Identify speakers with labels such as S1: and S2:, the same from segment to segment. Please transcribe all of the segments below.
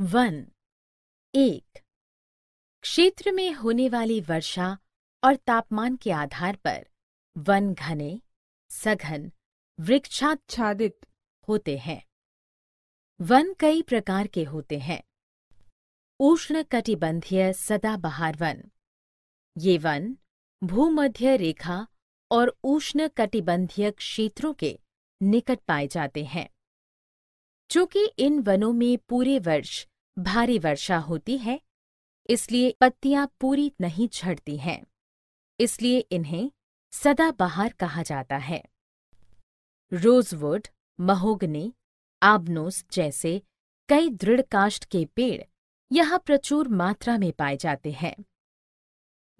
S1: one एक क्षेत्र में होने वाली वर्षा और तापमान के आधार पर वन घने सघन वृक्षाच्छादित होते हैं वन कई प्रकार के होते हैं उष्ण कटिबंधीय सदाबहार वन ये वन भूमध्य रेखा और उष्ण कटिबंधीय क्षेत्रों के निकट पाए जाते हैं चूंकि इन वनों में पूरे वर्ष भारी वर्षा होती है इसलिए पत्तियां पूरी नहीं झड़ती हैं इसलिए इन्हें सदाबहार कहा जाता है रोजवुड महोगनी आबनोस जैसे कई दृढ़ काष्ठ के पेड़ यहाँ प्रचुर मात्रा में पाए जाते हैं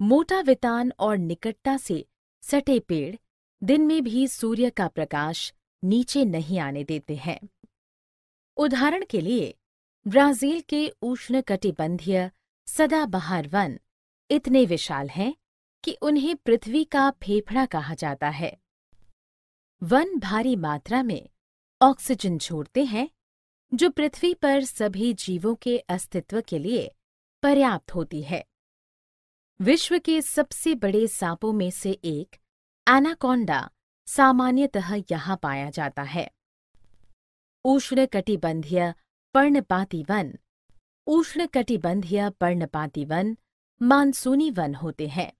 S1: मोटा वितान और निकटता से सटे पेड़ दिन में भी सूर्य का प्रकाश नीचे नहीं आने देते हैं उदाहरण के लिए ब्राजील के उष्णकटिबंधीय सदाबहार वन इतने विशाल हैं कि उन्हें पृथ्वी का फेफड़ा कहा जाता है वन भारी मात्रा में ऑक्सीजन छोड़ते हैं जो पृथ्वी पर सभी जीवों के अस्तित्व के लिए पर्याप्त होती है विश्व के सबसे बड़े सांपों में से एक एनाकोंडा सामान्यतः यहाँ पाया जाता है उष्णकटिबंधीय पर्णपाती वन उष्णकटिबंधीय पर्णपाती वन मानसूनी वन होते हैं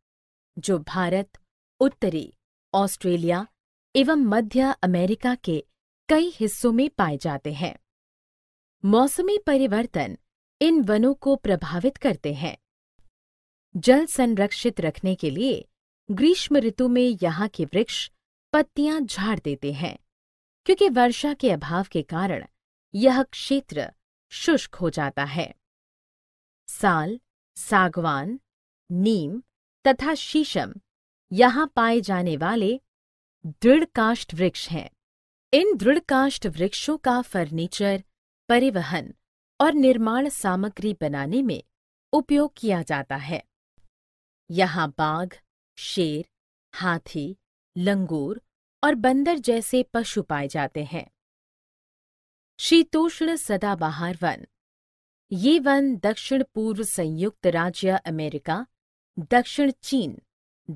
S1: जो भारत उत्तरी ऑस्ट्रेलिया एवं मध्य अमेरिका के कई हिस्सों में पाए जाते हैं मौसमी परिवर्तन इन वनों को प्रभावित करते हैं जल संरक्षित रखने के लिए ग्रीष्म ऋतु में यहाँ के वृक्ष पत्तियां झाड़ देते हैं क्योंकि वर्षा के अभाव के कारण यह क्षेत्र शुष्क हो जाता है साल सागवान नीम तथा शीशम यहाँ पाए जाने वाले दृढ़ काष्ठ वृक्ष हैं इन दृढ़ काष्ठ वृक्षों का फर्नीचर परिवहन और निर्माण सामग्री बनाने में उपयोग किया जाता है यहाँ बाघ शेर हाथी लंगूर और बंदर जैसे पशु पाए जाते हैं शीतोष्ण सदाबहार वन ये वन दक्षिण पूर्व संयुक्त राज्य अमेरिका दक्षिण चीन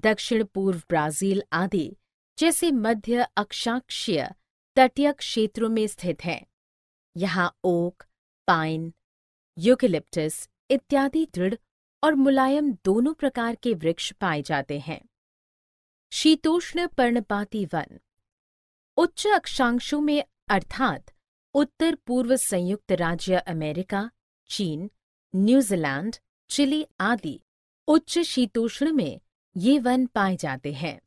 S1: दक्षिण पूर्व ब्राजील आदि जैसे मध्य अक्षाक्षीय तटीय क्षेत्रों में स्थित हैं यहाँ ओक पाइन यूकिलिप्टस इत्यादि दृढ़ और मुलायम दोनों प्रकार के वृक्ष पाए जाते हैं शीतोष्ण पर्णपाती वन उच्च अक्षांशों में अर्थात उत्तर पूर्व संयुक्त राज्य अमेरिका चीन न्यूजीलैंड चिली आदि उच्च शीतोष्ण में ये वन पाए जाते हैं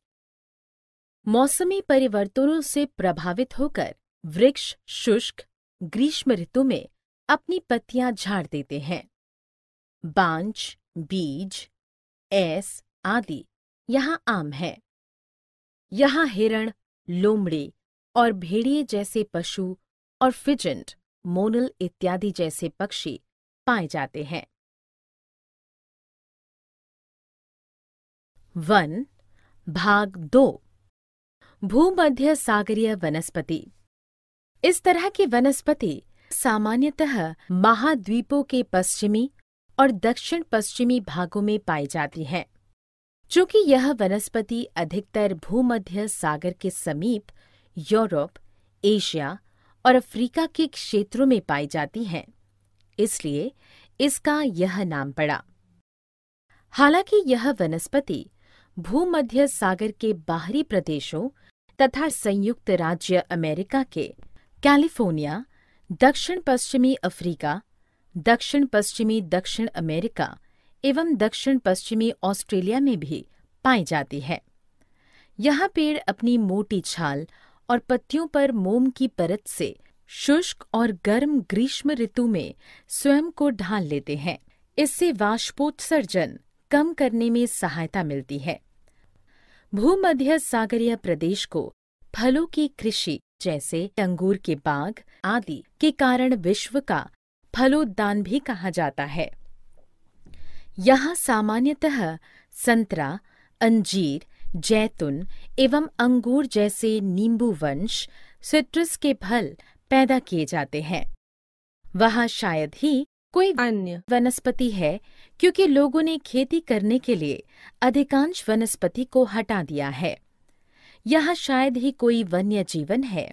S1: मौसमी परिवर्तनों से प्रभावित होकर वृक्ष शुष्क ग्रीष्म ऋतु में अपनी पत्तियां झाड़ देते हैं बांझ बीज एस आदि यहाँ आम है यहाँ हिरण लोमड़ी और भेड़िए जैसे पशु और फिजेंट मोनल इत्यादि जैसे पक्षी पाए जाते हैं वन भाग दो भूमध्य सागरीय वनस्पति इस तरह की वनस्पति सामान्यतः महाद्वीपों के पश्चिमी और दक्षिण पश्चिमी भागों में पाई जाती हैं चूंकि यह वनस्पति अधिकतर भूमध्य सागर के समीप यूरोप एशिया और अफ्रीका के क्षेत्रों में पाई जाती है इसलिए इसका यह नाम पड़ा हालांकि यह वनस्पति भूमध्य सागर के बाहरी प्रदेशों तथा संयुक्त राज्य अमेरिका के कैलिफोर्निया दक्षिण पश्चिमी अफ्रीका दक्षिण पश्चिमी दक्षिण अमेरिका एवं दक्षिण पश्चिमी ऑस्ट्रेलिया में भी पाई जाती है यहाँ पेड़ अपनी मोटी छाल और पत्तियों पर मोम की परत से शुष्क और गर्म ग्रीष्म ऋतु में स्वयं को ढाल लेते हैं इससे वाष्पोत्सर्जन कम करने में सहायता मिलती है भूमध्य सागरीय प्रदेश को फलों की कृषि जैसे अंगूर के बाग आदि के कारण विश्व का फलोदान भी कहा जाता है यहाँ सामान्यतः संतरा अंजीर जैतून एवं अंगूर जैसे नींबू वंश सिट्रस के फल पैदा किए जाते हैं वहाँ शायद ही कोई अन्य वनस्पति है क्योंकि लोगों ने खेती करने के लिए अधिकांश वनस्पति को हटा दिया है यहाँ शायद ही कोई वन्य जीवन है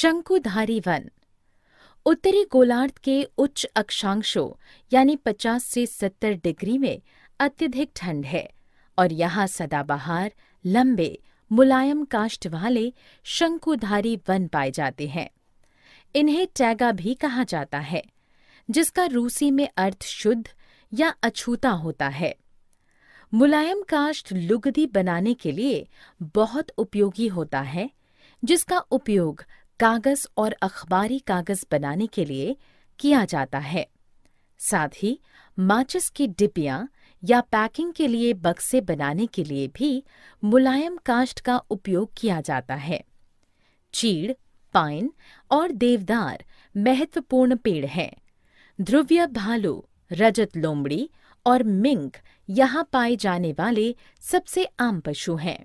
S1: शंकुधारी वन उत्तरी गोलार्ध के उच्च अक्षांशों यानी 50 से 70 डिग्री में अत्यधिक ठंड है और यहाँ सदाबहार लंबे मुलायम काष्ठ वाले शंकुधारी वन पाए जाते हैं इन्हें टैगा भी कहा जाता है जिसका रूसी में अर्थ शुद्ध या अछूता होता है मुलायम काष्ठ लुगदी बनाने के लिए बहुत उपयोगी होता है जिसका उपयोग कागज़ और अखबारी कागज़ बनाने के लिए किया जाता है साथ ही माचिस की डिब्बियाँ या पैकिंग के लिए बक्से बनाने के लिए भी मुलायम काष्ठ का उपयोग किया जाता है चीड़ पाइन और देवदार महत्वपूर्ण पेड़ हैं ध्रुवीय भालू रजत लोमड़ी और मिंक यहाँ पाए जाने वाले सबसे आम पशु हैं